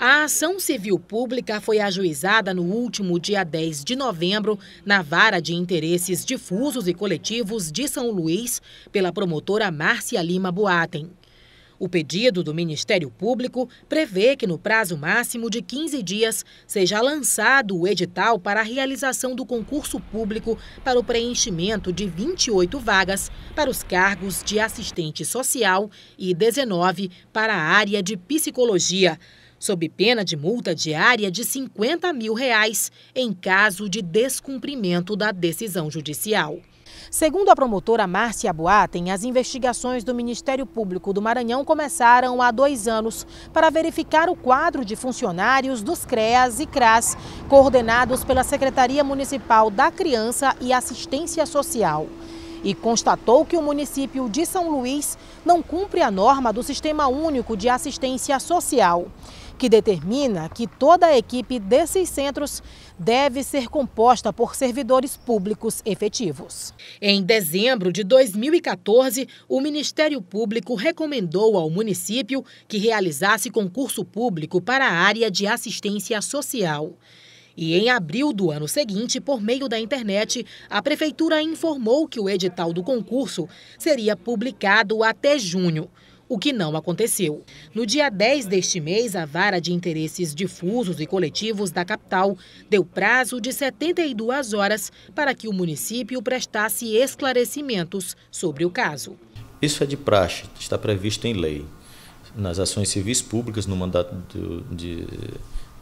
A ação civil pública foi ajuizada no último dia 10 de novembro na Vara de Interesses Difusos e Coletivos de São Luís pela promotora Márcia Lima Boaten. O pedido do Ministério Público prevê que, no prazo máximo de 15 dias, seja lançado o edital para a realização do concurso público para o preenchimento de 28 vagas para os cargos de assistente social e 19 para a área de psicologia sob pena de multa diária de 50 mil reais em caso de descumprimento da decisão judicial. Segundo a promotora Márcia Boaten, as investigações do Ministério Público do Maranhão começaram há dois anos para verificar o quadro de funcionários dos CREAS e CRAS, coordenados pela Secretaria Municipal da Criança e Assistência Social e constatou que o município de São Luís não cumpre a norma do Sistema Único de Assistência Social que determina que toda a equipe desses centros deve ser composta por servidores públicos efetivos. Em dezembro de 2014, o Ministério Público recomendou ao município que realizasse concurso público para a área de assistência social. E em abril do ano seguinte, por meio da internet, a prefeitura informou que o edital do concurso seria publicado até junho o que não aconteceu. No dia 10 deste mês, a Vara de Interesses Difusos e Coletivos da capital deu prazo de 72 horas para que o município prestasse esclarecimentos sobre o caso. Isso é de praxe, está previsto em lei. Nas ações civis públicas, no mandato de,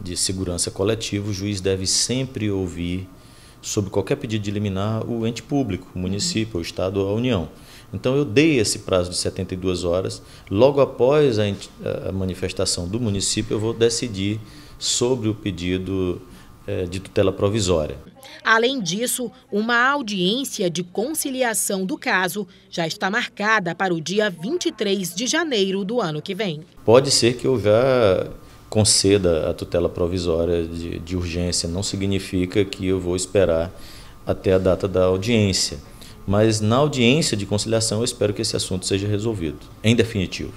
de segurança coletiva, o juiz deve sempre ouvir, sob qualquer pedido de liminar, o ente público, o município, o Estado ou a União. Então eu dei esse prazo de 72 horas. Logo após a, a manifestação do município, eu vou decidir sobre o pedido é, de tutela provisória. Além disso, uma audiência de conciliação do caso já está marcada para o dia 23 de janeiro do ano que vem. Pode ser que eu já conceda a tutela provisória de, de urgência, não significa que eu vou esperar até a data da audiência mas na audiência de conciliação eu espero que esse assunto seja resolvido, em definitivo.